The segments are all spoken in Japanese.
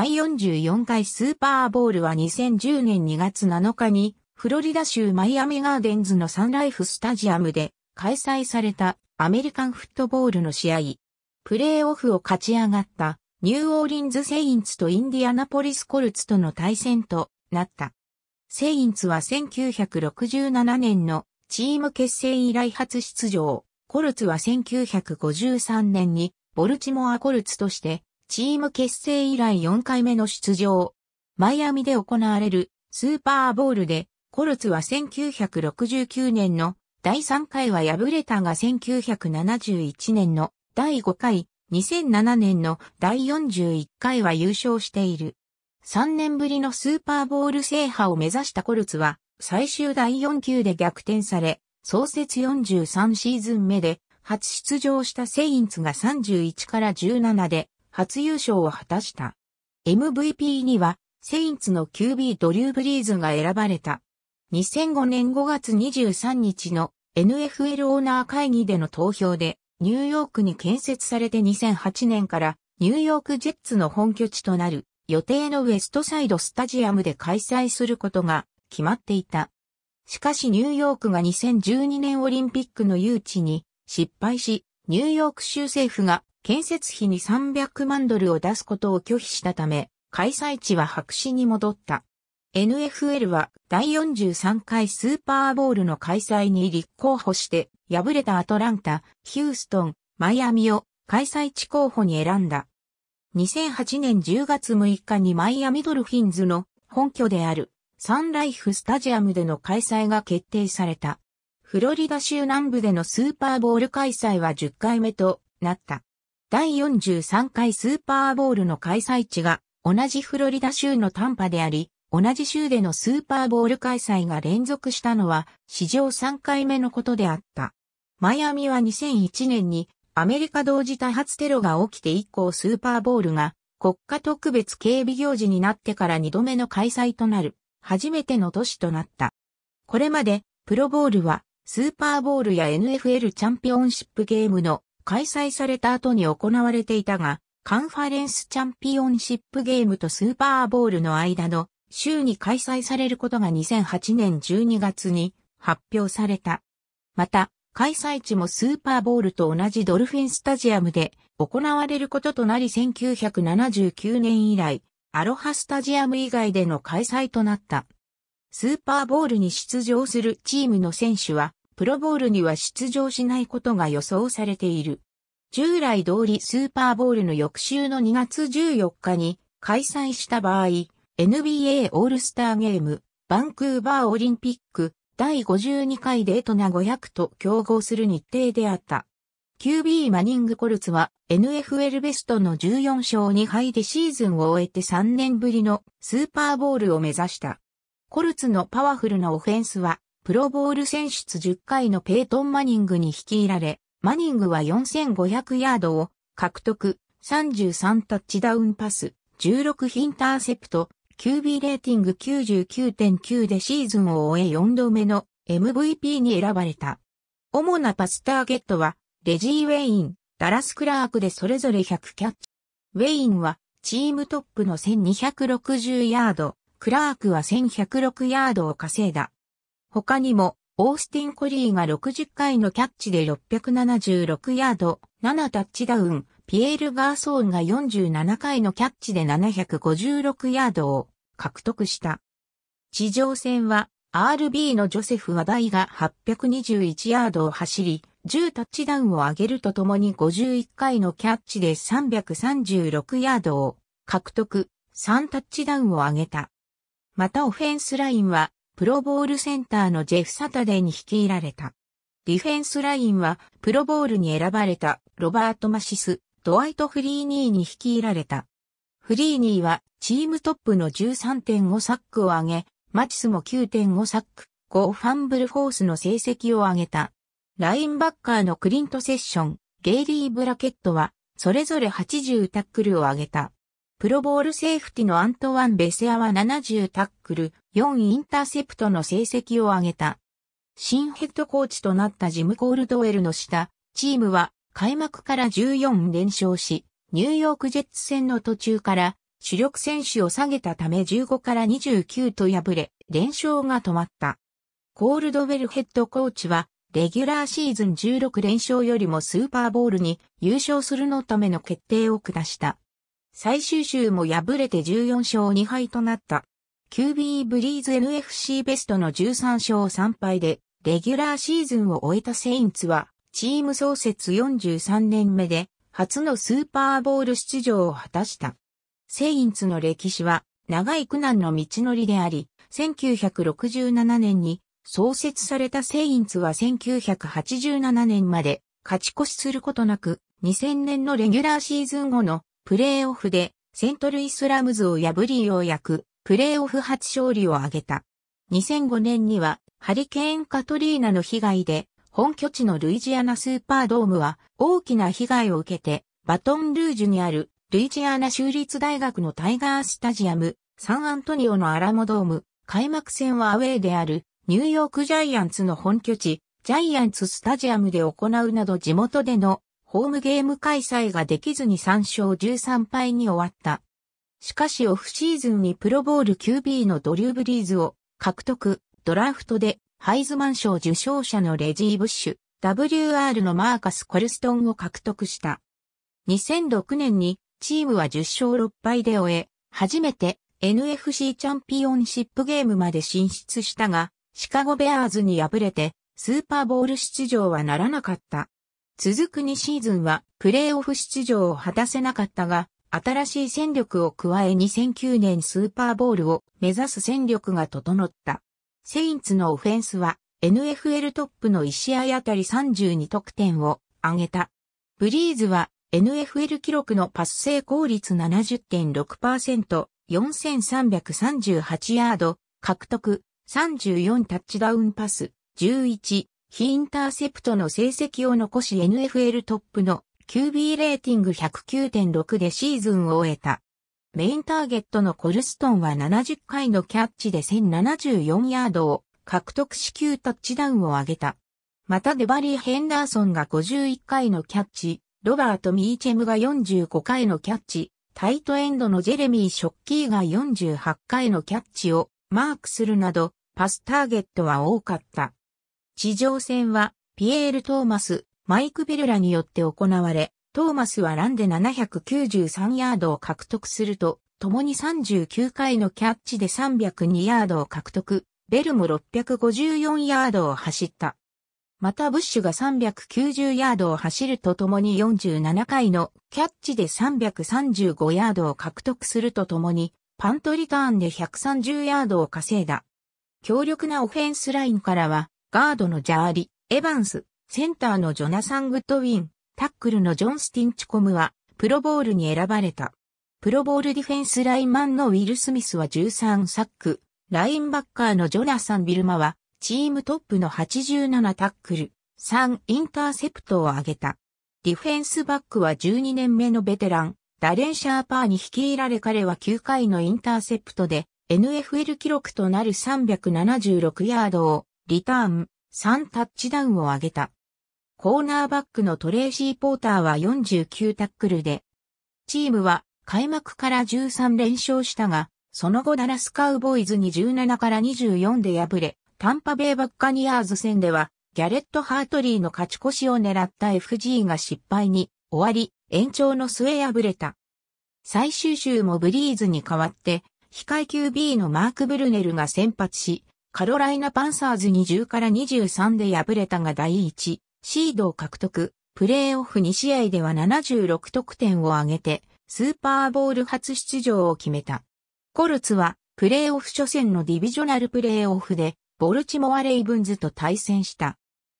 第44回スーパーボールは2010年2月7日に、フロリダ州マイアミガーデンズのサンライフスタジアムで開催されたアメリカンフットボールの試合。プレーオフを勝ち上がったニューオーリンズ・セインツとインディアナポリス・コルツとの対戦となった。セインツは1967年のチーム結成以来初出場。コルツは1953年にボルチモア・コルツとしてチーム結成以来4回目の出場。マイアミで行われるスーパーボウルで、コルツは1969年の第3回は敗れたが1971年の第5回、2007年の第41回は優勝している。3年ぶりのスーパーボウル制覇を目指したコルツは、最終第4級で逆転され、創設43シーズン目で初出場したセインツが31から17で初優勝を果たした。MVP には、セインツの QB ドリュー・ブリーズが選ばれた。2005年5月23日の NFL オーナー会議での投票で、ニューヨークに建設されて2008年からニューヨークジェッツの本拠地となる予定のウエストサイドスタジアムで開催することが決まっていた。しかしニューヨークが2012年オリンピックの誘致に失敗し、ニューヨーク州政府が建設費に300万ドルを出すことを拒否したため、開催地は白紙に戻った。NFL は第43回スーパーボールの開催に立候補して敗れたアトランタ、ヒューストン、マイアミを開催地候補に選んだ。2008年10月6日にマイアミドルフィンズの本拠であるサンライフスタジアムでの開催が決定された。フロリダ州南部でのスーパーボール開催は10回目となった。第43回スーパーボールの開催地が同じフロリダ州のタンパであり、同じ州でのスーパーボール開催が連続したのは史上3回目のことであった。マイアミは2001年にアメリカ同時多発テロが起きて以降スーパーボールが国家特別警備行事になってから2度目の開催となる初めての都市となった。これまでプロボールはスーパーボールや NFL チャンピオンシップゲームの開催された後に行われていたが、カンファレンスチャンピオンシップゲームとスーパーボールの間の週に開催されることが2008年12月に発表された。また、開催地もスーパーボールと同じドルフィンスタジアムで行われることとなり1979年以来、アロハスタジアム以外での開催となった。スーパーボールに出場するチームの選手はプロボールには出場しないことが予想されている。従来通りスーパーボールの翌週の2月14日に開催した場合、NBA オールスターゲーム、バンクーバーオリンピック、第52回デートナ500と競合する日程であった。QB マニングコルツは NFL ベストの14勝2敗でシーズンを終えて3年ぶりのスーパーボールを目指した。コルツのパワフルなオフェンスはプロボール選出10回のペイトン・マニングに率いられ、マニングは4500ヤードを獲得、33タッチダウンパス、16ヒンターセプト、QB レーティング99.9でシーズンを終え4度目の MVP に選ばれた。主なパスターゲットは、レジー・ウェイン、ダラス・クラークでそれぞれ100キャッチ。ウェインは、チームトップの1260ヤード、クラークは1106ヤードを稼いだ。他にも、オースティン・コリーが60回のキャッチで676ヤード、7タッチダウン、ピエール・ガーソーンが47回のキャッチで756ヤードを獲得した。地上戦は RB のジョセフ・話題が821ヤードを走り、10タッチダウンを上げるとともに51回のキャッチで336ヤードを獲得、3タッチダウンを上げた。またオフェンスラインはプロボールセンターのジェフ・サタデーに率いられた。ディフェンスラインは、プロボールに選ばれたロバート・マシス、ドワイト・フリーニーに率いられた。フリーニーは、チームトップの13.5サックを上げ、マチスも9.5サック、5ファンブルフォースの成績を上げた。ラインバッカーのクリント・セッション、ゲイリー・ブラケットは、それぞれ80タックルを上げた。プロボールセーフティのアントワン・ベセアは70タックル、4インターセプトの成績を上げた。新ヘッドコーチとなったジム・コールドウェルの下、チームは開幕から14連勝し、ニューヨークジェッツ戦の途中から主力選手を下げたため15から29と敗れ、連勝が止まった。コールドウェルヘッドコーチは、レギュラーシーズン16連勝よりもスーパーボールに優勝するのための決定を下した。最終週も敗れて14勝2敗となった。QB ブリーズ NFC ベストの13勝3敗で、レギュラーシーズンを終えたセインツは、チーム創設43年目で、初のスーパーボール出場を果たした。セインツの歴史は、長い苦難の道のりであり、1967年に創設されたセインツは1987年まで勝ち越しすることなく、2000年のレギュラーシーズン後のプレーオフでセントルイスラムズを破りようやくプレーオフ初勝利を挙げた。2005年にはハリケーンカトリーナの被害で本拠地のルイジアナスーパードームは大きな被害を受けてバトンルージュにあるルイジアナ州立大学のタイガースタジアムサンアントニオのアラモドーム開幕戦はアウェーであるニューヨークジャイアンツの本拠地ジャイアンツスタジアムで行うなど地元でのホームゲーム開催ができずに3勝13敗に終わった。しかしオフシーズンにプロボール QB のドリュー・ブリーズを獲得、ドラフトでハイズマン賞受賞者のレジー・ブッシュ、WR のマーカス・コルストンを獲得した。2006年にチームは10勝6敗で終え、初めて NFC チャンピオンシップゲームまで進出したが、シカゴベアーズに敗れて、スーパーボール出場はならなかった。続く2シーズンはプレーオフ出場を果たせなかったが、新しい戦力を加え2009年スーパーボールを目指す戦力が整った。セインツのオフェンスは NFL トップの1試合あたり32得点を挙げた。ブリーズは NFL 記録のパス成功率70.6%、4338ヤード、獲得、34タッチダウンパス、11、非インターセプトの成績を残し NFL トップの QB レーティング109.6でシーズンを終えた。メインターゲットのコルストンは70回のキャッチで1074ヤードを獲得し9タッチダウンを挙げた。またデバリー・ヘンダーソンが51回のキャッチ、ロバート・ミーチェムが45回のキャッチ、タイトエンドのジェレミー・ショッキーが48回のキャッチをマークするなど、パスターゲットは多かった。地上戦は、ピエール・トーマス、マイク・ベルラによって行われ、トーマスはランで793ヤードを獲得すると、共に39回のキャッチで302ヤードを獲得、ベルも654ヤードを走った。またブッシュが390ヤードを走るとともに47回のキャッチで335ヤードを獲得するとともに、パントリターンで130ヤードを稼いだ。強力なオフェンスラインからは、ガードのジャーリ、エヴァンス、センターのジョナサン・グッドウィン、タックルのジョン・スティンチコムは、プロボールに選ばれた。プロボールディフェンスラインマンのウィル・スミスは13サック、ラインバッカーのジョナサン・ビルマは、チームトップの87タックル、3インターセプトを挙げた。ディフェンスバックは12年目のベテラン、ダレン・シャーパーに率いられ彼は9回のインターセプトで、NFL 記録となる376ヤードを、リターン、3タッチダウンを挙げた。コーナーバックのトレーシー・ポーターは49タックルで、チームは開幕から13連勝したが、その後ダラスカウボーイズに17から24で敗れ、タンパベイバッカニアーズ戦では、ギャレット・ハートリーの勝ち越しを狙った FG が失敗に終わり、延長の末敗れた。最終週もブリーズに代わって、非階級 B のマーク・ブルネルが先発し、カロライナ・パンサーズ20から23で敗れたが第1シードを獲得、プレーオフ2試合では76得点を挙げて、スーパーボール初出場を決めた。コルツは、プレーオフ初戦のディビジョナルプレーオフで、ボルチモア・レイブンズと対戦した。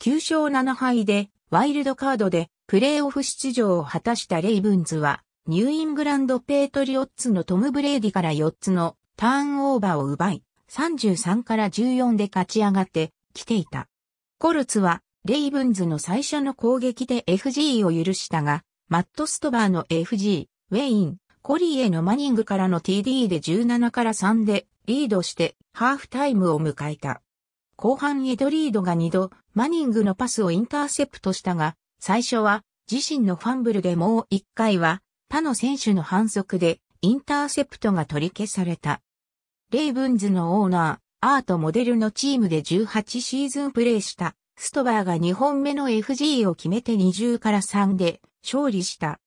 9勝7敗で、ワイルドカードで、プレーオフ出場を果たしたレイブンズは、ニューイングランド・ペートリオッツのトム・ブレイディから4つのターンオーバーを奪い、33から14で勝ち上がって来ていた。コルツはレイブンズの最初の攻撃で FG を許したが、マット・ストバーの FG、ウェイン、コリーへのマニングからの TD で17から3でリードしてハーフタイムを迎えた。後半エドリードが2度、マニングのパスをインターセプトしたが、最初は自身のファンブルでもう1回は他の選手の反則でインターセプトが取り消された。レイブンズのオーナー、アートモデルのチームで18シーズンプレーしたストバーが2本目の FG を決めて20から3で勝利した。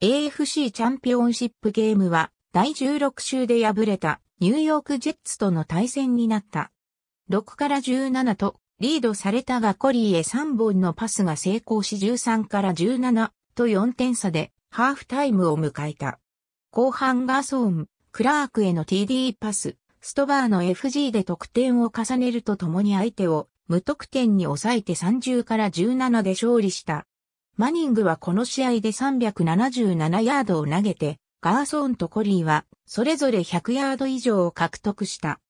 AFC チャンピオンシップゲームは第16週で敗れたニューヨークジェッツとの対戦になった。6から17とリードされたがコリーへ3本のパスが成功し13から17と4点差でハーフタイムを迎えた。後半ガーソーン、クラークへの TD パス、ストバーの FG で得点を重ねるとともに相手を無得点に抑えて30から17で勝利した。マニングはこの試合で377ヤードを投げて、ガーソンとコリーはそれぞれ100ヤード以上を獲得した。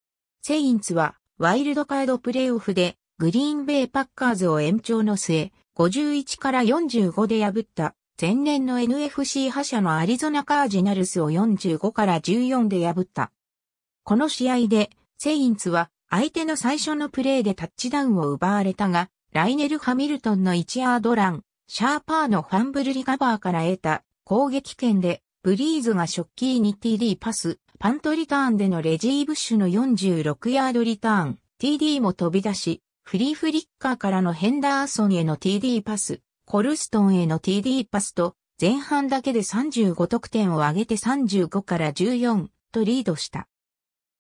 セインツはワイルドカードプレイオフでグリーンベイパッカーズを延長の末、51から45で破った前年の NFC 覇者のアリゾナカージナルスを45から14で破った。この試合でセインツは相手の最初のプレーでタッチダウンを奪われたが、ライネル・ハミルトンの1ヤードラン、シャーパーのファンブルリカバーから得た攻撃権で、ブリーズがショッキーに TD パス、パントリターンでのレジー・ブッシュの46ヤードリターン、TD も飛び出し、フリーフリッカーからのヘンダーソンへの TD パス、コルストンへの TD パスと、前半だけで35得点を挙げて35から14とリードした。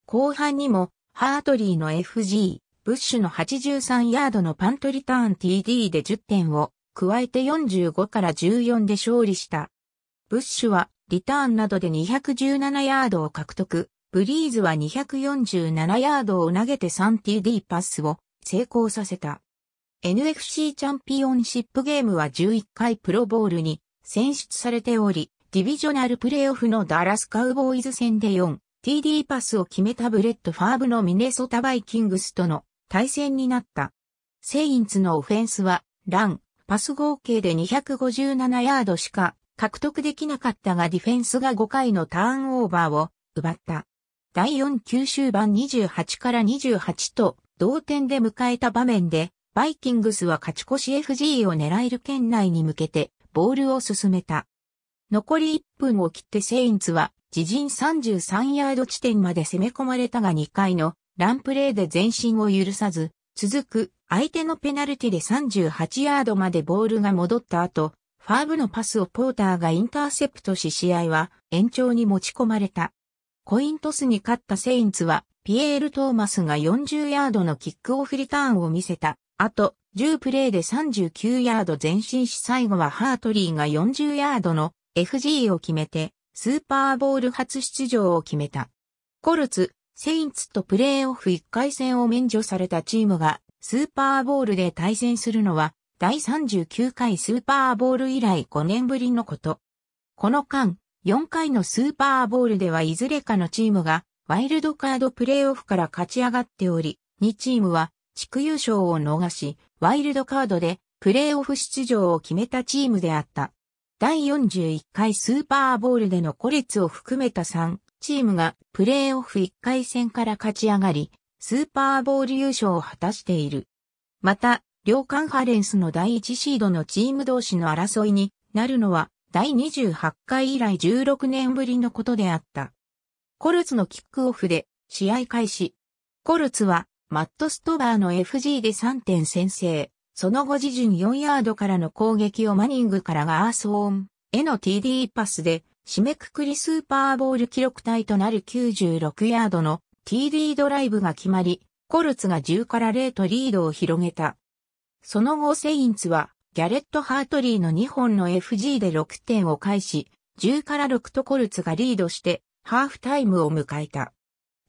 後半にもハートリーの FG、ブッシュの83ヤードのパントリターン TD で10点を加えて45から14で勝利した。ブッシュはリターンなどで217ヤードを獲得、ブリーズは247ヤードを投げて 3TD パスを成功させた。NFC チャンピオンシップゲームは11回プロボールに選出されており、ディビジョナルプレーオフのダラスカウボーイズ戦で4 TD パスを決めたブレッド・ファーブのミネソタ・バイキングスとの対戦になった。セインツのオフェンスは、ラン、パス合計で257ヤードしか獲得できなかったがディフェンスが5回のターンオーバーを奪った。第4球終盤28から28と同点で迎えた場面で、バイキングスは勝ち越し FG を狙える圏内に向けてボールを進めた。残り1分を切ってセインツは自陣33ヤード地点まで攻め込まれたが2回のランプレーで前進を許さず、続く相手のペナルティで38ヤードまでボールが戻った後、ファーブのパスをポーターがインターセプトし試合は延長に持ち込まれた。コイントスに勝ったセインツは、ピエール・トーマスが40ヤードのキックオフリターンを見せた。あと、10プレーで39ヤード前進し最後はハートリーが40ヤードの FG を決めてスーパーボール初出場を決めた。コルツ、セインツとプレーオフ1回戦を免除されたチームがスーパーボールで対戦するのは第39回スーパーボール以来5年ぶりのこと。この間、4回のスーパーボールではいずれかのチームがワイルドカードプレーオフから勝ち上がっており、2チームは地区優勝を逃し、ワイルドカードでプレーオフ出場を決めたチームであった。第41回スーパーボールでの孤立を含めた3チームがプレーオフ1回戦から勝ち上がり、スーパーボール優勝を果たしている。また、両カンファレンスの第1シードのチーム同士の争いになるのは第28回以来16年ぶりのことであった。コルツのキックオフで試合開始。コルツはマット・ストバーの FG で3点先制。その後自陣4ヤードからの攻撃をマニングからがアースオンへの TD パスで締めくくりスーパーボール記録体となる96ヤードの TD ドライブが決まり、コルツが10から0とリードを広げた。その後セインツはギャレット・ハートリーの2本の FG で6点を返し、10から6とコルツがリードしてハーフタイムを迎えた。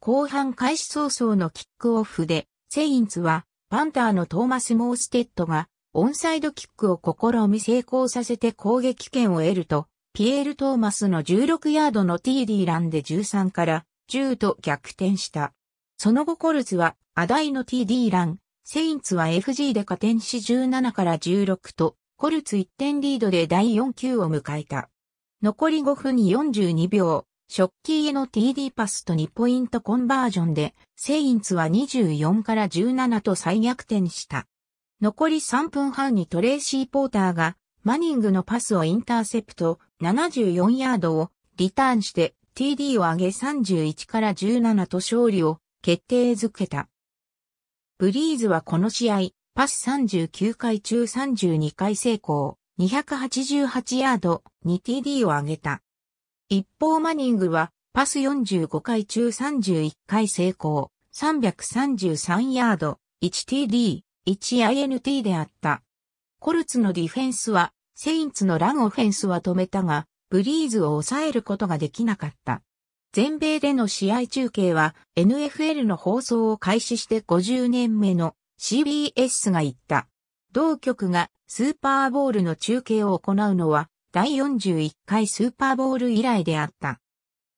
後半開始早々のキックオフでセインツはパンターのトーマス・モーステッドが、オンサイドキックを試み成功させて攻撃権を得ると、ピエール・トーマスの16ヤードの TD ランで13から10と逆転した。その後コルズは、アダイの TD ラン、セインツは FG で加点し17から16と、コルツ1点リードで第4球を迎えた。残り5分42秒、ショッキーへの TD パスと2ポイントコンバージョンで、セインツは24から17と再逆転した。残り3分半にトレーシー・ポーターが、マニングのパスをインターセプト、74ヤードをリターンして TD を上げ31から17と勝利を決定づけた。ブリーズはこの試合、パス39回中32回成功、288ヤード、に t d を上げた。一方マニングは、パス45回中31回成功、333ヤード、1TD、1INT であった。コルツのディフェンスは、セインツのランオフェンスは止めたが、ブリーズを抑えることができなかった。全米での試合中継は NFL の放送を開始して50年目の CBS が言った。同局がスーパーボールの中継を行うのは第41回スーパーボール以来であった。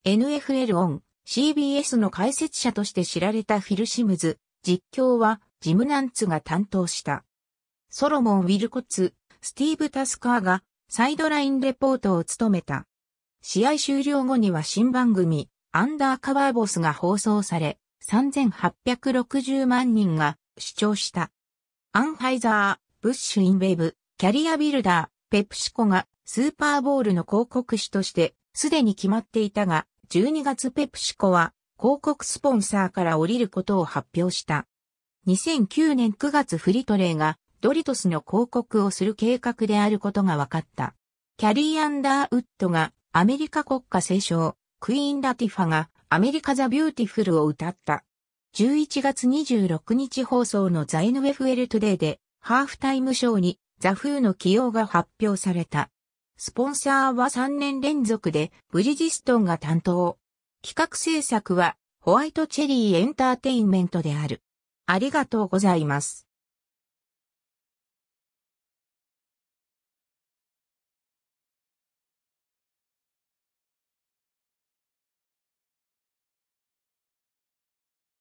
NFL オン、CBS の解説者として知られたフィル・シムズ、実況はジム・ナンツが担当した。ソロモン・ウィルコツ、スティーブ・タスカーがサイドラインレポートを務めた。試合終了後には新番組、アンダーカバーボスが放送され、3860万人が視聴した。アンハイザー、ブッシュインウェブ、キャリアビルダー、ペプシコがスーパーボールの広告主としてすでに決まっていたが、12月ペプシコは広告スポンサーから降りることを発表した。2009年9月フリトレイがドリトスの広告をする計画であることが分かった。キャリー・アンダーウッドがアメリカ国家聖賞、クイーン・ラティファがアメリカ・ザ・ビューティフルを歌った。11月26日放送のザイヌウェフエルトデイでハーフタイムショーにザ・フーの起用が発表された。スポンサーは3年連続でブリヂストンが担当。企画制作はホワイトチェリーエンターテインメントである。ありがとうございます。